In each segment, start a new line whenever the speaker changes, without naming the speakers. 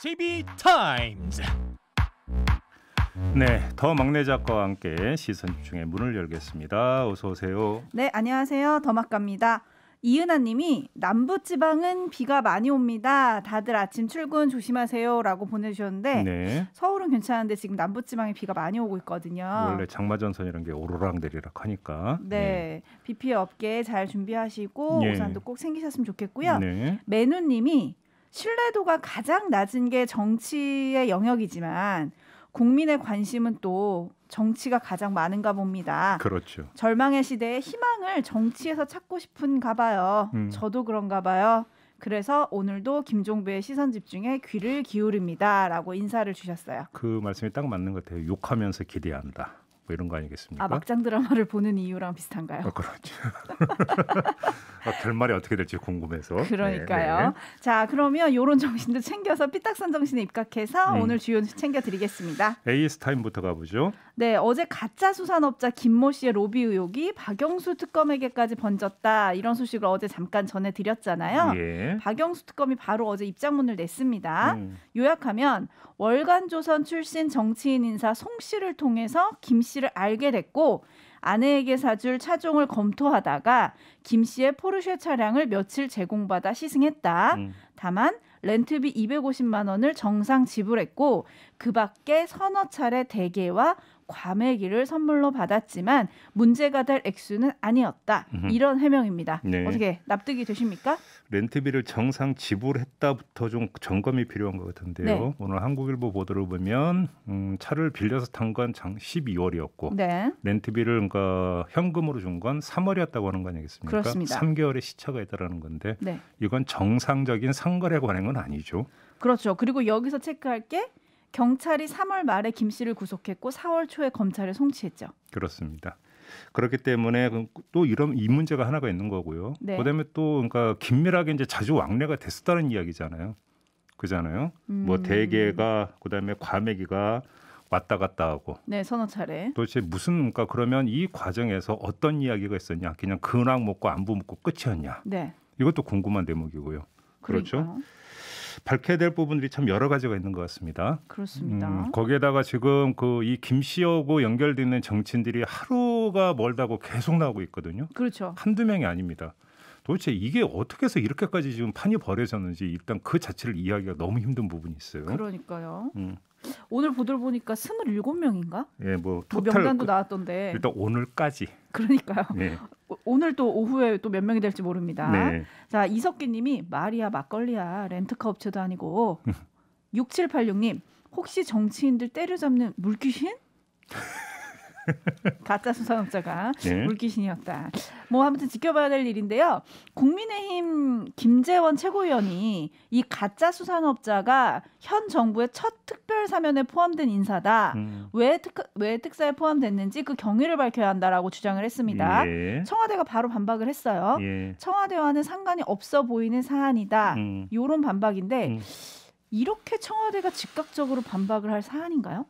JB 타임즈.
네, 더 막내 작가와 함께 시선 집중의 문을 열겠습니다. 어서 오세요.
네, 안녕하세요. 더 막갑니다. 이은아님이 남부 지방은 비가 많이 옵니다. 다들 아침 출근 조심하세요라고 보내주셨는데 네. 서울은 괜찮은데 지금 남부 지방에 비가 많이 오고 있거든요. 원래
장마전선이란 게 오로락내리락 하니까.
네, 네. 비 피해 없게 잘 준비하시고 네. 우산도 꼭 챙기셨으면 좋겠고요. 네. 매누님이 신뢰도가 가장 낮은 게 정치의 영역이지만 국민의 관심은 또 정치가 가장 많은가 봅니다. 그렇죠. 절망의 시대에 희망을 정치에서 찾고 싶은가 봐요. 음. 저도 그런가 봐요. 그래서 오늘도 김종배의 시선 집중에 귀를 기울입니다라고 인사를 주셨어요.
그 말씀이 딱 맞는 것 같아요. 욕하면서 기대한다. 뭐 이런 거 아니겠습니까? 아 막장
드라마를 보는 이유랑 비슷한가요? 어,
그렇죠. 아, 결말이 어떻게 될지 궁금해서. 네, 그러니까요. 네, 네.
자 그러면 요런 정신도 챙겨서 삐딱선 정신에 입각해서 음. 오늘 주요 챙겨드리겠습니다.
AS 타임부터 가보죠.
네 어제 가짜 수산업자 김모 씨의 로비 의혹이 박영수 특검에게까지 번졌다 이런 소식을 어제 잠깐 전해드렸잖아요. 예. 박영수 특검이 바로 어제 입장문을 냈습니다. 음. 요약하면 월간 조선 출신 정치인 인사 송 씨를 통해서 김 씨. 씨를 알게 됐고 아내에게 사줄 차종을 검토하다가 김 씨의 포르쉐 차량을 며칠 제공받아 시승했다. 음. 다만 렌트비 250만 원을 정상 지불했고 그 밖에 서너 차례 대게와 과메기를 선물로 받았지만 문제가 될 액수는 아니었다. 음흠. 이런 해명입니다. 네. 어떻게 납득이 되십니까?
렌트비를 정상 지불했다부터 좀 점검이 필요한 것 같은데요. 네. 오늘 한국일보 보도를 보면 음, 차를 빌려서 탄 건 12월이었고 네. 렌트비를 그러니까 현금으로 준 건 3월이었다고 하는 거 아니겠습니까? 그렇습니다. 3개월의 시차가 있다는 건데 네. 이건 정상적인 상거래 관행은 아니죠.
그렇죠. 그리고 여기서 체크할 게 경찰이 3월 말에 김 씨를 구속했고 4월 초에 검찰에 송치했죠.
그렇습니다. 그렇기 때문에 그 또 이런 이 문제가 하나가 있는 거고요. 네. 그다음에 또 그러니까 긴밀하게 이제 자주 왕래가 됐었다는 이야기잖아요. 그잖아요. 뭐
음. 뭐 대개가
그다음에 과메기가 왔다 갔다 하고.
네, 서너 차례.
도대체 무슨 그러니까 그러면 이 과정에서 어떤 이야기가 있었냐? 그냥 근황 먹고 안부 먹고 끝이었냐? 네. 이것도 궁금한 대목이고요. 그렇죠. 러니까요 밝혀야 될 부분들이 참 여러 가지가 있는 것 같습니다.
그렇습니다. 음,
거기에다가 지금 그 이 김씨하고 연결되는 정치인들이 하루가 멀다고 계속 나오고 있거든요. 그렇죠. 한두 명이 아닙니다. 도대체 이게 어떻게 해서 이렇게까지 지금 판이 벌어졌는지 일단 그 자체를 이해하기가 너무 힘든 부분이 있어요.
그러니까요. 음. 오늘 보도를 보니까 2 7 명인가
예, 뭐, 뭐 토탈 명단도 그 나왔던데. 일단 오늘까지. 그러니까요. 예.
오늘 또 오후에 또 몇 명이 될지 모릅니다. 네. 자, 이석기 님이 마리아 막걸리야 렌트카 업체도 아니고 6786님 혹시 정치인들 때려잡는 물귀신? 가짜 수산업자가 네. 예. 물귀신이었다. 뭐 아무튼 지켜봐야 될 일인데요. 국민의힘 김재원 최고위원이 이 가짜 수산업자가 현 정부의 첫 특별 사면에 포함된 인사다. 음. 왜, 특, 왜 특사에 포함됐는지 그 경위를 밝혀야 한다라고 주장을 했습니다. 예. 청와대가 바로 반박을 했어요. 예. 청와대와는 상관이 없어 보이는 사안이다. 음. 이런 반박인데 음. 이렇게 청와대가 즉각적으로 반박을 할 사안인가요?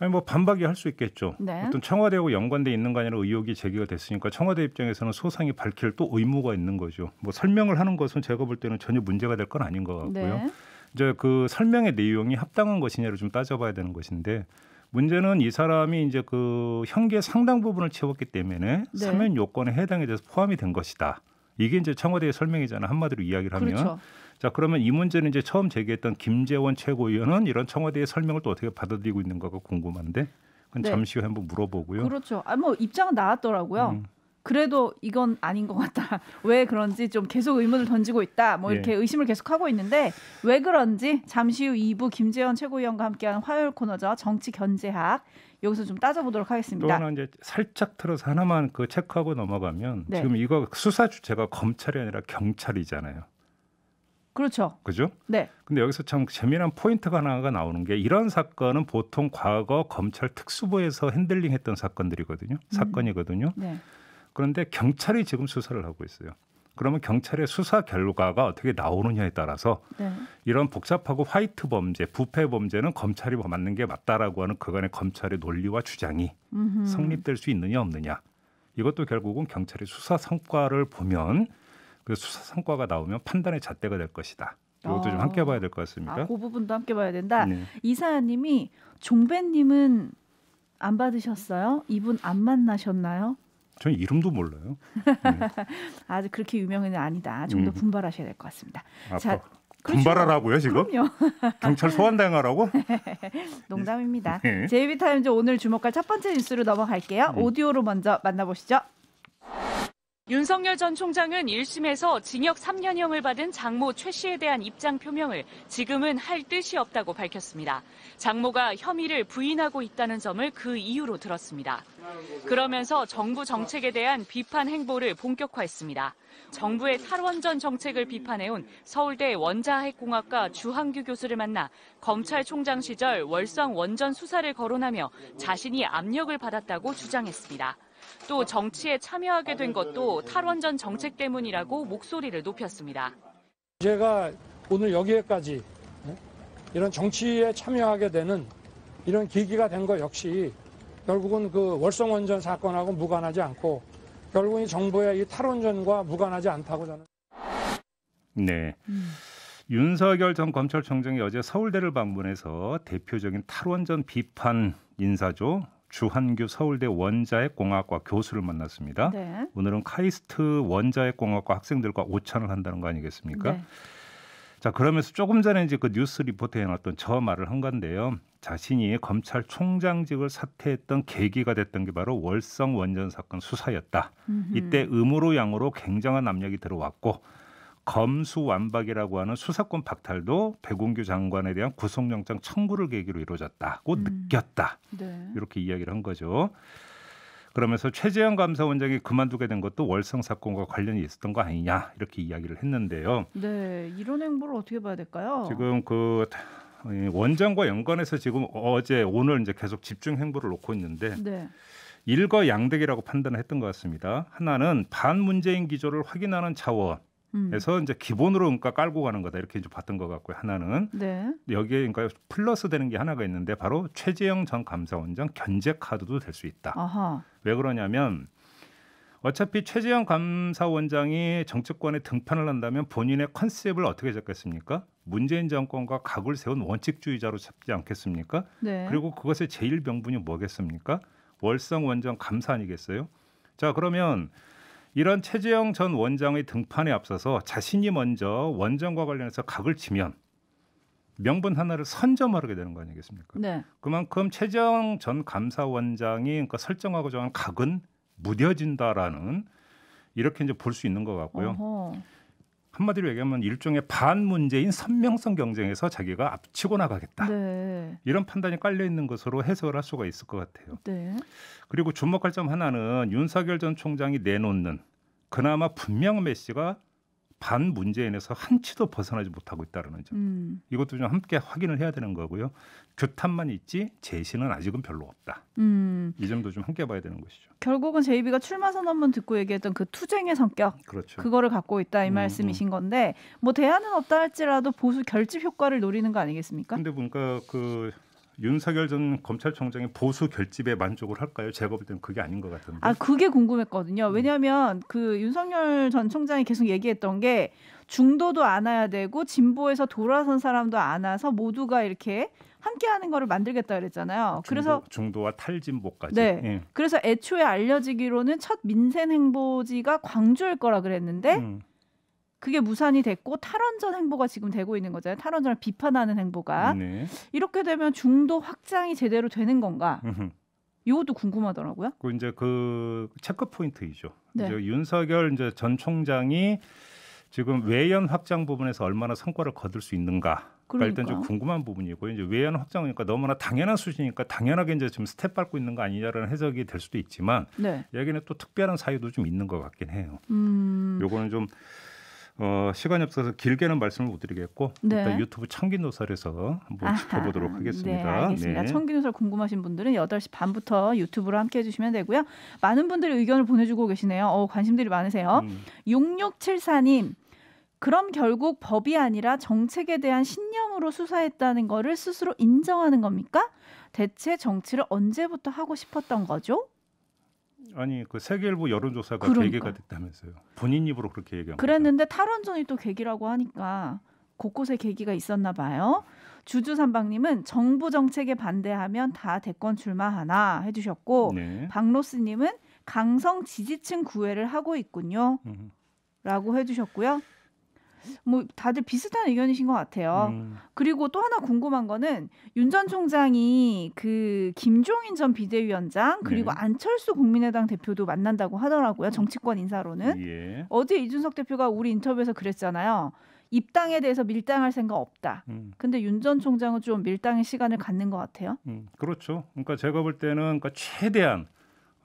아니 뭐 반박이 할 수 있겠죠. 네. 어떤 청와대하고 연관돼 있는 거 아니라 의혹이 제기가 됐으니까 청와대 입장에서는 소상히 밝힐 또 의무가 있는 거죠. 뭐 설명을 하는 것은 제가 볼 때는 전혀 문제가 될 건 아닌 것 같고요. 네. 이제 그 설명의 내용이 합당한 것이냐를 좀 따져봐야 되는 것인데 문제는 이 사람이 이제 그 형계 상당 부분을 채웠기 때문에 네. 사면 요건에 해당이 돼서 포함이 된 것이다. 이게 이제 청와대의 설명이잖아 한마디로 이야기를 하면. 그렇죠. 자 그러면 이 문제는 이제 처음 제기했던 김재원 최고위원은 이런 청와대의 설명을 또 어떻게 받아들이고 있는가가 궁금한데 그건 네. 잠시 후에 한번 물어보고요. 그렇죠.
아뭐 입장은 나왔더라고요. 음. 그래도 이건 아닌 것 같다. 왜 그런지 좀 계속 의문을 던지고 있다. 뭐 예. 이렇게 예. 의심을 계속 하고 있는데 왜 그런지 잠시 후 2부 김재현 최고위원과 함께하는 화요일 코너죠. 정치 견제학 여기서 좀 따져보도록 하겠습니다.
또 하나 이제 살짝 틀어서 하나만 그 체크하고 넘어가면 네. 지금 이거 수사 주체가 검찰이 아니라 경찰이잖아요. 그렇죠. 그죠? 네. 근데 여기서 참 재미난 포인트가 하나가 나오는 게 이런 사건은 보통 과거 검찰 특수부에서 핸들링했던 사건들이거든요. 음. 사건이거든요. 네. 그런데 경찰이 지금 수사를 하고 있어요. 그러면 경찰의 수사 결과가 어떻게 나오느냐에 따라서 네. 이런 복잡하고 화이트 범죄, 부패 범죄는 검찰이 맞는 게 맞다라고 하는 그간의 검찰의 논리와 주장이 음흠. 성립될 수 있느냐 없느냐. 이것도 결국은 경찰의 수사 성과를 보면 그 수사 성과가 나오면 판단의 잣대가 될 것이다. 이것도 아. 좀 함께 봐야 될 것 같습니다. 아, 그
부분도 함께 봐야 된다. 네. 이사님이 종배님은 안 받으셨어요? 이분 안 만나셨나요?
저는 이름도 몰라요. 네.
아직 그렇게 유명은 아니다. 좀더 음. 분발하셔야 될 것 같습니다.
아 자, 그 분발하라고요 지금? 경찰 소환당하라고?
농담입니다. 네. 제이비타임즈 오늘 주목할 첫 번째 뉴스로 넘어갈게요. 네. 오디오로 먼저 만나보시죠. 윤석열 전 총장은 1심에서 징역 3년형을 받은 장모 최 씨에 대한 입장 표명을 지금은 할 뜻이 없다고 밝혔습니다. 장모가 혐의를 부인하고 있다는 점을 그 이유로 들었습니다. 그러면서 정부 정책에 대한 비판 행보를 본격화했습니다. 정부의 탈원전 정책을 비판해온 서울대 원자핵공학과 주한규 교수를 만나 검찰총장 시절 월성 원전 수사를 거론하며 자신이 압력을 받았다고 주장했습니다. 또 정치에 참여하게 된 것도 탈원전 정책 때문이라고 목소리를 높였습니다.
제가 오늘 여기에까지 네? 이런 정치에 참여하게 되는 이런 계기가 된것 역시 결국은 그 월성원전 사건하고 무관하지 않고 결국은 정부의 이 탈원전과 무관하지 않다고 저는. 네. 윤석열 전 검찰총장이 어제 서울대를 방문해서 대표적인 탈원전 비판 인사죠 주한규 서울대 원자핵공학과 교수를 만났습니다. 네. 오늘은 카이스트 원자핵공학과 학생들과 오찬을 한다는 거 아니겠습니까? 네. 자 그러면서 조금 전에 이제 그 뉴스 리포트에 나왔던 저 말을 한 건데요. 자신이 검찰총장직을 사퇴했던 계기가 됐던 게 바로 월성 원전 사건 수사였다. 음흠. 이때 음으로 양으로 굉장한 압력이 들어왔고 검수완박이라고 하는 수사권 박탈도 백운규 장관에 대한 구속영장 청구를 계기로 이루어졌다고 음. 느꼈다. 네. 이렇게 이야기를 한 거죠. 그러면서 최재형 감사원장이 그만두게 된 것도 월성 사건과 관련이 있었던 거 아니냐 이렇게 이야기를 했는데요.
네, 이런 행보를 어떻게 봐야 될까요? 지금
그 원장과 연관해서 지금 어제 오늘 이제 계속 집중 행보를 놓고 있는데 네. 일거양득이라고 판단을 했던 것 같습니다. 하나는 반문재인 기조를 확인하는 차원 음. 그래서 이제 기본으로 그러니까 깔고 가는 거다 이렇게 이제 봤던 것 같고요. 하나는 네. 여기에 그러니까 플러스 되는 게 하나가 있는데 바로 최재형 전 감사원장 견제 카드도 될 수 있다. 아하. 왜 그러냐면 어차피 최재형 감사원장이 정치권에 등판을 한다면 본인의 컨셉을 어떻게 잡겠습니까? 문재인 정권과 각을 세운 원칙주의자로 잡지 않겠습니까? 네. 그리고 그것의 제일 명분이 뭐겠습니까? 월성 원정 감사 아니겠어요? 자 그러면 이런 최재형 전 원장의 등판에 앞서서 자신이 먼저 원장과 관련해서 각을 치면 명분 하나를 선점하게 되는 거 아니겠습니까? 네. 그만큼 최재형 전 감사원장이 그러니까 설정하고자 하는 각은 무뎌진다라는 이렇게 이제 볼 수 있는 것 같고요. 어허. 한마디로 얘기하면 일종의 반문제인 선명성 경쟁에서 자기가 앞치고 나가겠다. 네. 이런 판단이 깔려 있는 것으로 해석을 할 수가 있을 것 같아요. 네. 그리고 주목할 점 하나는 윤석열 전 총장이 내놓는 그나마 분명 메시가 반 문재인에서 한치도 벗어나지 못하고 있다라는 점. 음. 이것도 좀 함께 확인을 해야 되는 거고요. 규탄만 있지 재신은 아직은 별로 없다. 음. 이 점도 좀 함께 봐야 되는 것이죠.
결국은 제이비가 출마 선언문 듣고 얘기했던 그 투쟁의 성격,
그렇죠. 그거를
갖고 있다 이 음, 말씀이신 음. 건데 뭐 대안은 없다 할지라도 보수 결집 효과를 노리는 거 아니겠습니까?
근데 보니까 그 윤석열 전 검찰총장의 보수 결집에 만족을 할까요? 제가 볼 때는 그게 아닌 것 같은데.
아 그게 궁금했거든요. 음. 왜냐하면 그 윤석열 전 총장이 계속 얘기했던 게 중도도 안아야 되고 진보에서 돌아선 사람도 안아서 모두가 이렇게 함께하는 거를 만들겠다 그랬잖아요. 중도, 그래서
중도와 탈진보까지. 네. 예.
그래서 애초에 알려지기로는 첫 민생 행보지가 광주일 거라 그랬는데. 음. 그게 무산이 됐고 탈원전 행보가 지금 되고 있는 거잖아요. 탈원전을 비판하는 행보가 네. 이렇게 되면 중도 확장이 제대로 되는 건가? 이것도 궁금하더라고요.
그 이제 그 체크 포인트이죠. 네. 이제 윤석열 이제 전 총장이 지금 외연 확장 부분에서 얼마나 성과를 거둘 수 있는가. 그러니까 일단 좀 궁금한 부분이고 이제 외연 확장이니까 그러니까 너무나 당연한 수준이니까 당연하게 이제 지금 스텝 밟고 있는 거 아니냐라는 해석이 될 수도 있지만 네. 여기는 또 특별한 사유도 좀 있는 것 같긴 해요. 음. 요거는 좀 어, 시간이 없어서 길게는 말씀을 못 드리겠고 네. 일단 유튜브 청기노설에서 한번 아하. 지켜보도록 네, 하겠습니다. 네, 알겠습니다. 네. 청기노설
궁금하신 분들은 8시 반부터 유튜브로 함께 해주시면 되고요. 많은 분들이 의견을 보내주고 계시네요. 어, 관심들이 많으세요. 음. 6674님. 그럼 결국 법이 아니라 정책에 대한 신념으로 수사했다는 거를 스스로 인정하는 겁니까? 대체 정치를 언제부터 하고 싶었던 거죠?
아니 그 세계일보 여론조사가 그러니까. 계기가 됐다면서요. 본인 입으로 그렇게 얘기한
그랬는데 거잖 탈원전이 또 계기라고 하니까 곳곳에 계기가 있었나 봐요. 주주삼방님은 정부 정책에 반대하면 다 대권 출마하나 해주셨고 네. 박로스님은 강성 지지층 구애를 하고 있군요. 음. 라고 해주셨고요. 뭐 다들 비슷한 의견이신 것 같아요. 음. 그리고 또 하나 궁금한 거는 윤 전 총장이 그 김종인 전 비대위원장 그리고 네. 안철수 국민의당 대표도 만난다고 하더라고요. 정치권 인사로는 예. 어제 이준석 대표가 우리 인터뷰에서 그랬잖아요. 입당에 대해서 밀당할 생각 없다. 음. 근데 윤 전 총장은 좀 밀당의 시간을 갖는 것 같아요.
음, 그렇죠. 그러니까 제가 볼 때는 그러니까 최대한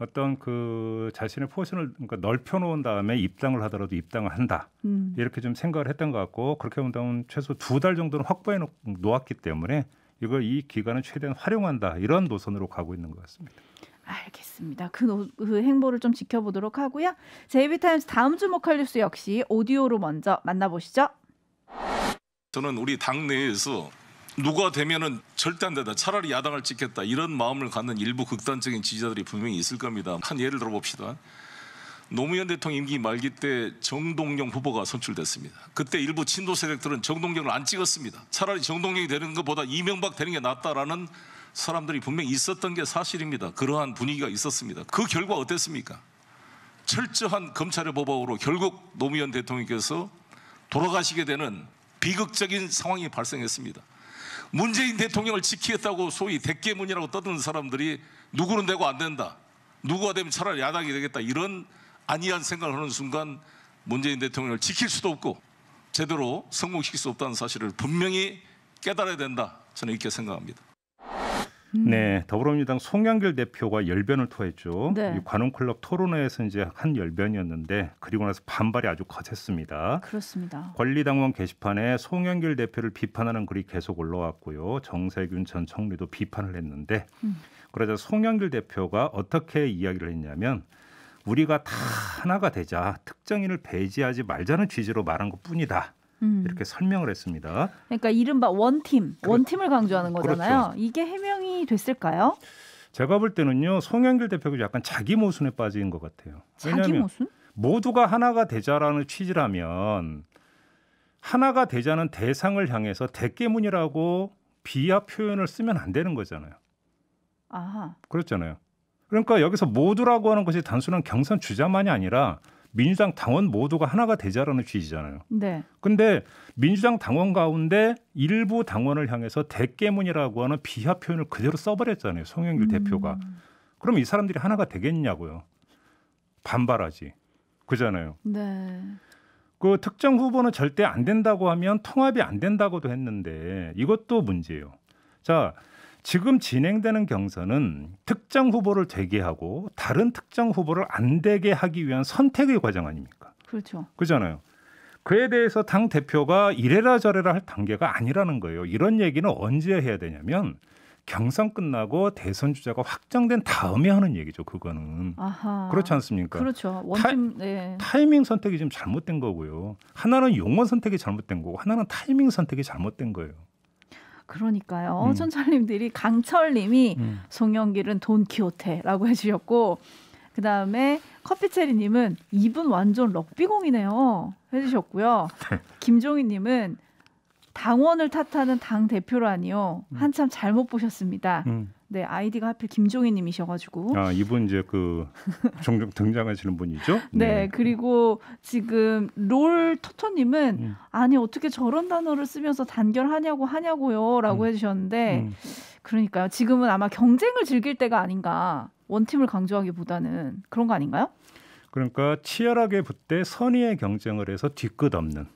어떤 그 자신의 포션을 그러니까 넓혀 놓은 다음에 입당을 하더라도 입당을 한다 음. 이렇게 좀 생각을 했던 것 같고 그렇게 본다면 최소 두 달 정도는 확보해 놓, 았기 때문에 이걸 이 기간을 최대한 활용한다 이런 노선으로 가고 있는 것 같습니다. 알겠습니다.
그, 노, 그 행보를 좀 지켜보도록 하고요. 제이비타임스 다음 주목할 뉴스 역시 오디오로 먼저 만나보시죠.
저는 우리 당내에서 누가 되면은 절대 안 된다. 차라리 야당을 찍겠다. 이런 마음을 갖는 일부 극단적인 지지자들이 분명히 있을 겁니다. 한 예를 들어봅시다. 노무현 대통령 임기 말기 때 정동영 후보가 선출됐습니다. 그때 일부 친도 세력들은 정동영을 안 찍었습니다. 차라리 정동영이 되는 것보다 이명박 되는 게 낫다라는 사람들이 분명히 있었던 게 사실입니다. 그러한 분위기가 있었습니다. 그 결과 어땠습니까? 철저한 검찰의 보복으로 결국 노무현 대통령께서 돌아가시게 되는 비극적인 상황이 발생했습니다. 문재인 대통령을 지키겠다고 소위 대깨문이라고 떠드는 사람들이 누구는 되고 안 된다. 누구가 되면 차라리 야당이 되겠다. 이런 안이한 생각을 하는 순간 문재인 대통령을 지킬 수도 없고 제대로 성공시킬 수 없다는 사실을 분명히 깨달아야 된다. 저는 이렇게 생각합니다. 음. 네, 더불어민주당 송영길 대표가 열변을 토했죠. 네. 관훈클럽 토론회에서 이제 한 열변이었는데 그리고 나서 반발이 아주 거셌습니다.
그렇습니다.
권리당원 게시판에 송영길 대표를 비판하는 글이 계속 올라왔고요. 정세균 전 총리도 비판을 했는데 음. 그러자 송영길 대표가 어떻게 이야기를 했냐면 우리가 다 하나가 되자 특정인을 배제하지 말자는 취지로 말한 것뿐이다. 음. 이렇게 설명을 했습니다.
그러니까 이른바 원팀, 그 원팀을 강조하는 거잖아요. 그렇죠. 이게 해명이 됐을까요?
제가 볼 때는요. 송영길 대표가 약간 자기 모순에 빠진 것 같아요. 자기 모순? 모두가 하나가 되자라는 취지라면 하나가 되자는 대상을 향해서 대깨문이라고 비하 표현을 쓰면 안 되는 거잖아요. 아 그렇잖아요. 그러니까 여기서 모두라고 하는 것이 단순한 경선 주자만이 아니라 민주당 당원 모두가 하나가 되자라는 취지잖아요. 네. 근데 민주당 당원 가운데 일부 당원을 향해서 대깨문이라고 하는 비하 표현을 그대로 써버렸잖아요. 송영길 음. 대표가. 그럼 이 사람들이 하나가 되겠냐고요. 반발하지. 그잖아요. 네. 그 특정 후보는 절대 안 된다고 하면 통합이 안 된다고도 했는데 이것도 문제예요. 자, 지금 진행되는 경선은 특정 후보를 되게 하고 다른 특정 후보를 안 되게 하기 위한 선택의 과정 아닙니까? 그렇죠. 그잖아요. 그에 대해서 당 대표가 이래라 저래라 할 단계가 아니라는 거예요. 이런 얘기는 언제 해야 되냐면 경선 끝나고 대선 주자가 확정된 다음에 하는 얘기죠. 그거는
아하. 그렇지 않습니까? 그렇죠. 원팀, 타, 네.
타이밍 선택이 지금 잘못된 거고요. 하나는 용어 선택이 잘못된 거고 하나는 타이밍 선택이 잘못된 거예요.
그러니까요. 음. 촌철님들이 강철님이 음. 송영길은 돈키호테라고 해주셨고 그 다음에 커피체리님은 이분 완전 럭비공이네요 해주셨고요. 네. 김종희님은 당원을 탓하는 당 대표라니요 음. 한참 잘못 보셨습니다. 음. 네 아이디가 하필 김종희님이셔가지고 아
이분 이제 그 종종 등장하시는 분이죠.
네. 네, 그리고 지금 롤 토토님은 음. 아니 어떻게 저런 단어를 쓰면서 단결하냐고 하냐고요라고 음. 해주셨는데 음. 그러니까요 지금은 아마 경쟁을 즐길 때가 아닌가 원팀을 강조하기보다는 그런 거 아닌가요?
그러니까 치열하게 붙대 선의의 경쟁을 해서 뒤끝 없는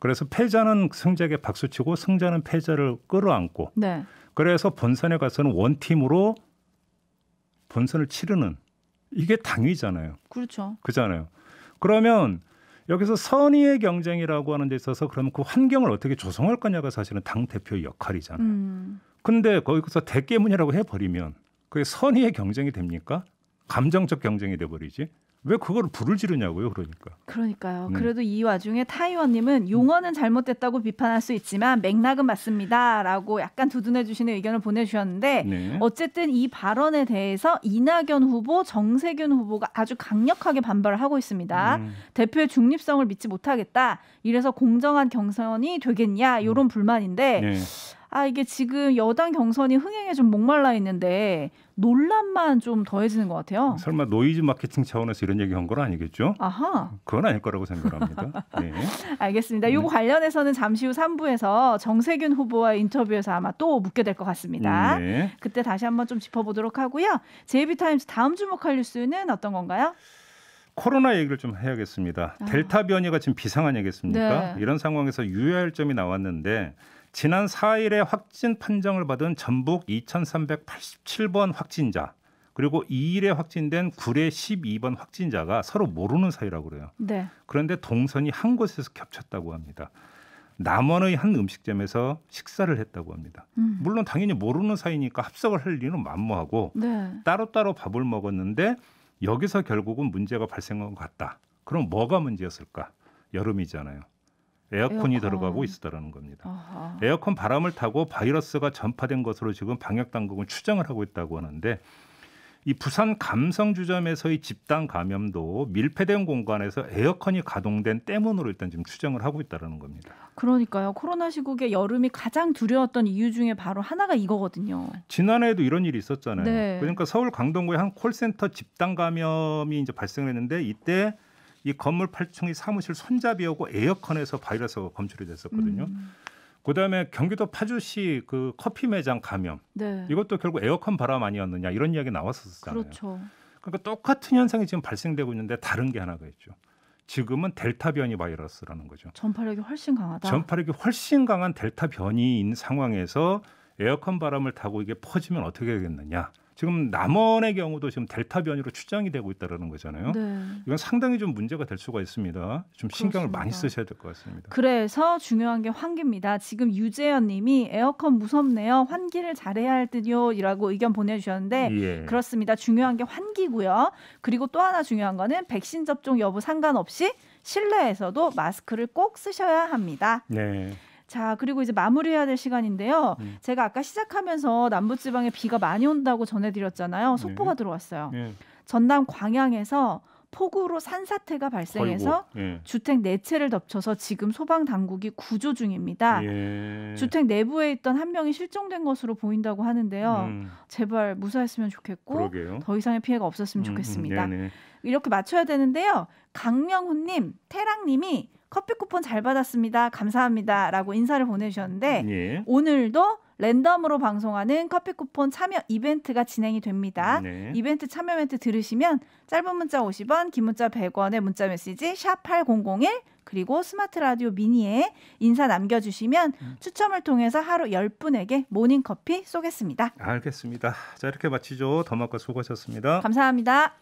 그래서 패자는 승자에게 박수치고 승자는 패자를 끌어안고. 네. 그래서 본선에 가서는 원팀으로 본선을 치르는 이게 당위잖아요. 그렇죠. 그잖아요. 그러면 여기서 선의의 경쟁이라고 하는 데 있어서 그러면 그 환경을 어떻게 조성할 거냐가 사실은 당 대표의 역할이잖아요. 음. 근데 거기서 대깨문이라고 해버리면 그게 선의의 경쟁이 됩니까? 감정적 경쟁이 돼버리지. 왜 그걸 불을 지르냐고요, 그러니까.
그러니까요. 네. 그래도 이 와중에 타이원님은 용어는 잘못됐다고 비판할 수 있지만 맥락은 맞습니다라고 약간 두둔해 주시는 의견을 보내주셨는데 네. 어쨌든 이 발언에 대해서 이낙연 후보, 정세균 후보가 아주 강력하게 반발을 하고 있습니다. 음. 대표의 중립성을 믿지 못하겠다. 이래서 공정한 경선이 되겠냐 이런 음. 불만인데. 네. 아 이게 지금 여당 경선이 흥행에 좀 목말라 있는데 논란만 좀 더해지는 것 같아요.
설마 노이즈 마케팅 차원에서 이런 얘기한 건 아니겠죠? 아하. 그건 아닐 거라고 생각합니다.
네. 알겠습니다. 네. 거 음. 관련해서는 잠시 후 3부에서 정세균 후보와 인터뷰에서 아마 또 묻게 될 것 같습니다. 네. 그때 다시 한번 좀 짚어보도록 하고요. 제이비타임스 다음 주목할 뉴스는 어떤 건가요?
코로나 얘기를 좀 해야겠습니다. 아. 델타 변이가 지금 비상한 얘기겠습니까? 네. 이런 상황에서 유의할 점이 나왔는데 지난 4일에 확진 판정을 받은 전북 2,387번 확진자 그리고 2일에 확진된 구례 12번 확진자가 서로 모르는 사이라고 그래요. 네. 그런데 동선이 한 곳에서 겹쳤다고 합니다. 남원의 한 음식점에서 식사를 했다고 합니다. 음. 물론 당연히 모르는 사이니까 합석을 할 일은 만무하고 네. 따로따로 밥을 먹었는데 여기서 결국은 문제가 발생한 것 같다. 그럼 뭐가 문제였을까? 여름이잖아요. 에어컨이 에어컨. 들어가고 있었다라는 겁니다. 아하. 에어컨 바람을 타고 바이러스가 전파된 것으로 지금 방역 당국은 추정을 하고 있다고 하는데 이 부산 감성주점에서의 집단 감염도 밀폐된 공간에서 에어컨이 가동된 때문으로 일단 지금 추정을 하고 있다는 라 겁니다.
그러니까요. 코로나 시국에 여름이 가장 두려웠던 이유 중에 바로 하나가 이거거든요.
지난해에도 이런 일이 있었잖아요. 네. 그러니까 서울 강동구의 한 콜센터 집단 감염이 이제 발생했는데 이때 이 건물 8층이 사무실 손잡이하고 에어컨에서 바이러스 검출이 됐었거든요. 음. 그다음에 경기도 파주시 그 커피 매장 감염 네. 이것도 결국 에어컨 바람 아니었느냐 이런 이야기 나왔었잖아요. 그렇죠. 그러니까 똑같은 현상이 지금 발생되고 있는데 다른 게 하나가 있죠. 지금은 델타 변이 바이러스라는 거죠.
전파력이 훨씬 강하다. 전파력이
훨씬 강한 델타 변이인 상황에서 에어컨 바람을 타고 이게 퍼지면 어떻게 되겠느냐. 지금 남원의 경우도 지금 델타 변이로 추정이 되고 있다라는 거잖아요. 네. 이건 상당히 좀 문제가 될 수가 있습니다. 좀 신경을 그렇습니다. 많이 쓰셔야 될 것 같습니다.
그래서 중요한 게 환기입니다. 지금 유재현 님이 에어컨 무섭네요. 환기를 잘해야 할 듯요이라고 의견 보내 주셨는데 예. 그렇습니다. 중요한 게 환기고요. 그리고 또 하나 중요한 거는 백신 접종 여부 상관없이 실내에서도 마스크를 꼭 쓰셔야 합니다. 네. 자, 그리고 이제 마무리해야 될 시간인데요. 네. 제가 아까 시작하면서 남부지방에 비가 많이 온다고 전해드렸잖아요. 네. 속보가 네. 들어왔어요. 네. 전남 광양에서 폭우로 산사태가 발생해서 아 주택 네 채를 덮쳐서 지금 소방 당국이 구조 중입니다. 예. 주택 내부에 있던 한 명이 실종된 것으로 보인다고 하는데요. 음. 제발 무사했으면 좋겠고 그러게요. 더 이상의 피해가 없었으면 음, 음 좋겠습니다. 네 이렇게 맞춰야 되는데요. 강명훈님, 태랑님이 커피 쿠폰 잘 받았습니다. 감사합니다. 라고 인사를 보내주셨는데 예. 오늘도 랜덤으로 방송하는 커피 쿠폰 참여 이벤트가 진행이 됩니다. 네. 이벤트 참여 멘트 들으시면 짧은 문자 50원, 긴 문자 100원의 문자 메시지 샵8001 그리고 스마트 라디오 미니에 인사 남겨주시면 음. 추첨을 통해서 하루 10분에게 모닝 커피 쏘겠습니다.
알겠습니다. 자 이렇게 마치죠. 더마과 수고하셨습니다.
감사합니다.